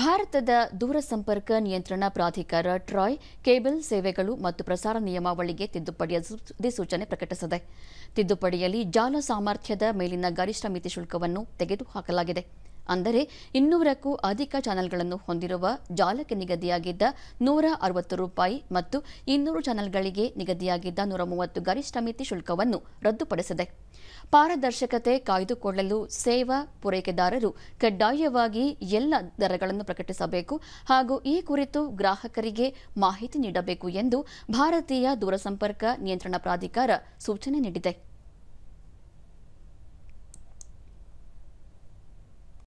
ಭಾರತದ ದೂರಸಂಪರ್ಕ ನಿಯಂತ್ರಣ ಪ್ರಾಧಿಕಾರ ಟ್ರಾಯ್ ಕೇಬಲ್ ಸೇವೆಗಳು ಮತ್ತು ಪ್ರಸಾರ ನಿಯಮಾವಳಿಗೆ ತಿದ್ದುಪಡಿಯ ಅಧಿಸೂಚನೆ ಪ್ರಕಟಿಸಿದೆ ತಿದ್ದುಪಡಿಯಲ್ಲಿ ಜಾಲ ಸಾಮರ್ಥ್ಯದ ಮೇಲಿನ ಗರಿಷ್ಠ ಮಿತಿ ಶುಲ್ಕವನ್ನು ತೆಗೆದುಹಾಕಲಾಗಿದೆ ಅಂದರೆ ಇನ್ನೂರಕ್ಕೂ ಅಧಿಕ ಚಾನೆಲ್ಗಳನ್ನು ಹೊಂದಿರುವ ಜಾಲಕ್ಕೆ ನಿಗದಿಯಾಗಿದ್ದ ನೂರ ಅರವತ್ತು ರೂಪಾಯಿ ಮತ್ತು ಇನ್ನೂರು ಚಾನೆಲ್ಗಳಿಗೆ ನಿಗದಿಯಾಗಿದ್ದ ನೂರ ಮೂವತ್ತು ಗರಿಷ್ಠ ಮಿತಿ ಶುಲ್ಕವನ್ನು ರದ್ದುಪಡಿಸಿದೆ ಪಾರದರ್ಶಕತೆ ಕಾಯ್ದುಕೊಳ್ಳಲು ಸೇವಾ ಪೂರೈಕೆದಾರರು ಕಡ್ಡಾಯವಾಗಿ ಎಲ್ಲ ದರಗಳನ್ನು ಪ್ರಕಟಿಸಬೇಕು ಹಾಗೂ ಈ ಕುರಿತು ಗ್ರಾಹಕರಿಗೆ ಮಾಹಿತಿ ನೀಡಬೇಕು ಎಂದು ಭಾರತೀಯ ದೂರಸಂಪರ್ಕ ನಿಯಂತ್ರಣ ಪ್ರಾಧಿಕಾರ ಸೂಚನೆ ನೀಡಿದೆ